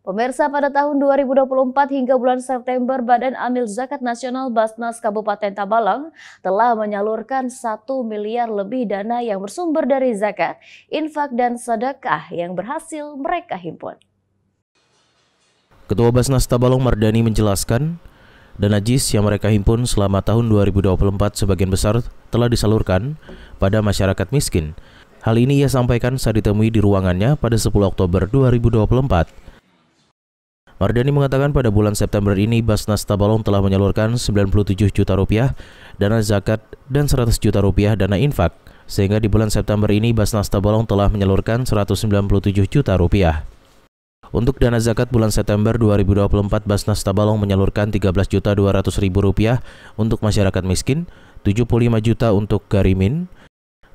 Pemirsa pada tahun 2024 hingga bulan September Badan Amil Zakat Nasional Basnas Kabupaten Tabalang telah menyalurkan 1 miliar lebih dana yang bersumber dari zakat, infak dan sedekah yang berhasil mereka himpun. Ketua Basnas Tabalong Mardani menjelaskan, dana JIS yang mereka himpun selama tahun 2024 sebagian besar telah disalurkan pada masyarakat miskin. Hal ini ia sampaikan saat ditemui di ruangannya pada 10 Oktober 2024 Mardani mengatakan pada bulan September ini Basnas Tabalong telah menyalurkan 97 juta rupiah dana zakat dan 100 juta rupiah dana infak. Sehingga di bulan September ini Basnas Tabalong telah menyalurkan 197 juta rupiah. Untuk dana zakat bulan September 2024, Basnas Tabalong menyalurkan 13 juta 200 ribu rupiah untuk masyarakat miskin, 75 juta untuk garimin,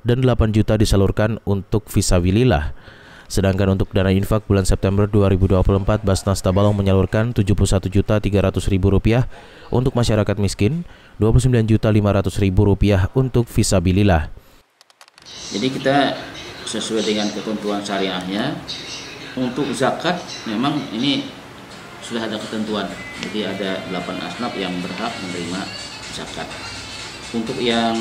dan 8 juta disalurkan untuk visa wililah Sedangkan untuk dana infak bulan September 2024, Basnas Tabalong menyalurkan Rp71.300.000 untuk masyarakat miskin, Rp29.500.000 untuk visabilillah. Jadi kita sesuai dengan ketentuan syariahnya, untuk zakat memang ini sudah ada ketentuan. Jadi ada 8 asnaf yang berhak menerima zakat. Untuk yang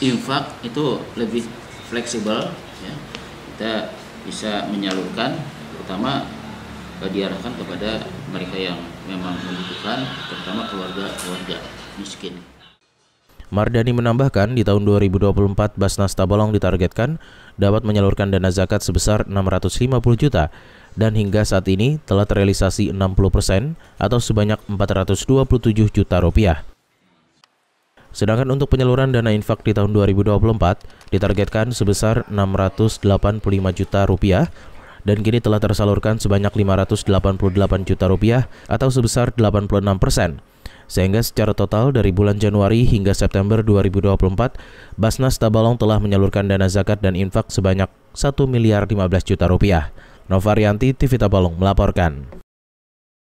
infak itu lebih fleksibel ya. Kita bisa menyalurkan terutama eh, diarahkan kepada mereka yang memang membutuhkan terutama keluarga-keluarga miskin. Mardani menambahkan, di tahun 2024 Basnas Tabalong ditargetkan dapat menyalurkan dana zakat sebesar 650 juta dan hingga saat ini telah terrealisasi 60 persen atau sebanyak 427 juta rupiah. Sedangkan untuk penyaluran dana infak di tahun 2024 ditargetkan sebesar 685 juta rupiah dan kini telah tersalurkan sebanyak 588 juta rupiah atau sebesar 86 persen. Sehingga secara total dari bulan Januari hingga September 2024, Basnas Tabalong telah menyalurkan dana zakat dan infak sebanyak 1 miliar 15 juta rupiah. Novarianti TV Tabalong melaporkan.